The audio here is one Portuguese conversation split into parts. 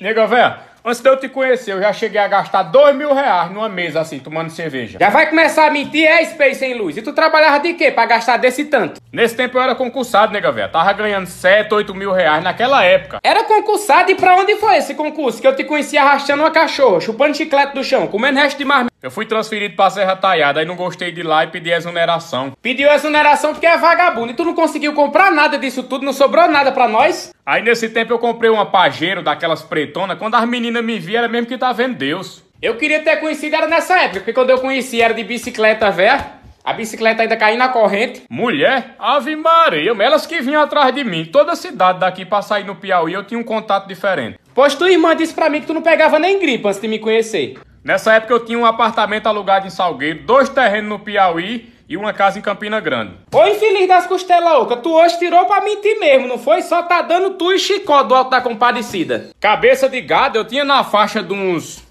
Nega, véia, antes de eu te conhecer, eu já cheguei a gastar dois mil reais numa mesa assim, tomando cerveja. Já vai começar a mentir, é Space em luz. E tu trabalhava de quê pra gastar desse tanto? Nesse tempo eu era concursado, nega, véia. Tava ganhando 7, 8 mil reais naquela época. Era concursado e pra onde foi esse concurso? Que eu te conheci arrastando uma cachorra, chupando chiclete do chão, comendo resto de marmita. Eu fui transferido pra Serra Talhada, aí não gostei de lá e pedi exoneração. Pediu exoneração porque é vagabundo e tu não conseguiu comprar nada disso tudo, não sobrou nada pra nós? Aí nesse tempo eu comprei uma pajero daquelas pretona, quando as meninas me viam era mesmo que tá vendo Deus. Eu queria ter conhecido era nessa época, porque quando eu conheci era de bicicleta véia. A bicicleta ainda caiu na corrente. Mulher? Ave Maria, elas que vinham atrás de mim. Toda cidade daqui pra sair no Piauí eu tinha um contato diferente. Pois tua irmã disse pra mim que tu não pegava nem gripe antes de me conhecer. Nessa época eu tinha um apartamento alugado em Salgueiro, dois terrenos no Piauí e uma casa em Campina Grande. Ô infeliz das costelas oca, tu hoje tirou pra mentir mesmo, não foi? Só tá dando tu e chicó do Alto da Compadecida. Cabeça de gado eu tinha na faixa de uns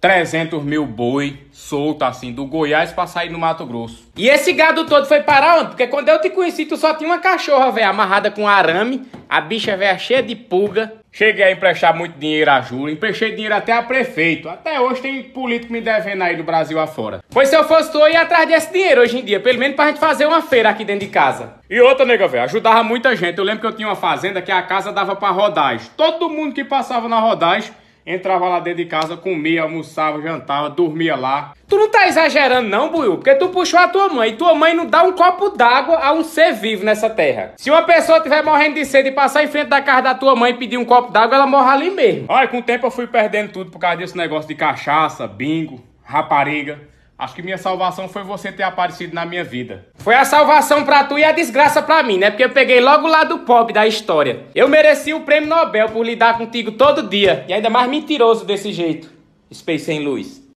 300 mil boi solto assim, do Goiás pra sair no Mato Grosso. E esse gado todo foi parar onde? Porque quando eu te conheci, tu só tinha uma cachorra, velho, amarrada com arame a bicha velha cheia de pulga. Cheguei a emprestar muito dinheiro a Júlia, emprestei dinheiro até a prefeito. Até hoje tem político me devendo aí do Brasil afora. Pois se eu fosse tu, eu ia atrás desse dinheiro hoje em dia, pelo menos pra gente fazer uma feira aqui dentro de casa. E outra, nega velho, ajudava muita gente. Eu lembro que eu tinha uma fazenda que a casa dava pra rodagem. Todo mundo que passava na rodagem entrava lá dentro de casa, comia, almoçava, jantava, dormia lá. Tu não tá exagerando não, Buiu, porque tu puxou a tua mãe. Tua mãe não dá um copo d'água a um ser vivo nessa terra. Se uma pessoa tiver morrendo de sede e passar em frente da casa da tua mãe e pedir um copo d'água, ela morre ali mesmo. Olha, com o tempo eu fui perdendo tudo por causa desse negócio de cachaça, bingo, rapariga. Acho que minha salvação foi você ter aparecido na minha vida. Foi a salvação para tu e a desgraça para mim, né? Porque eu peguei logo lá do pobre da história. Eu mereci o prêmio Nobel por lidar contigo todo dia. E ainda mais mentiroso desse jeito. Space sem luz.